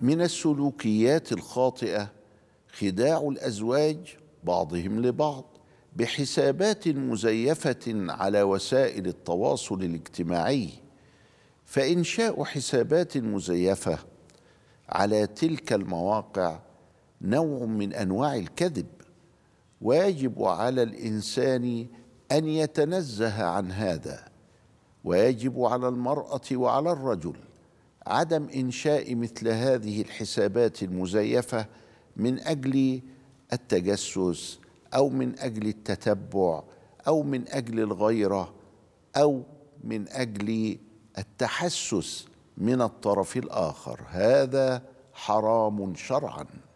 من السلوكيات الخاطئه خداع الازواج بعضهم لبعض بحسابات مزيفه على وسائل التواصل الاجتماعي فانشاء حسابات مزيفه على تلك المواقع نوع من انواع الكذب ويجب على الانسان ان يتنزه عن هذا ويجب على المراه وعلى الرجل عدم انشاء مثل هذه الحسابات المزيفه من اجل التجسس او من اجل التتبع او من اجل الغيره او من اجل التحسس من الطرف الاخر هذا حرام شرعا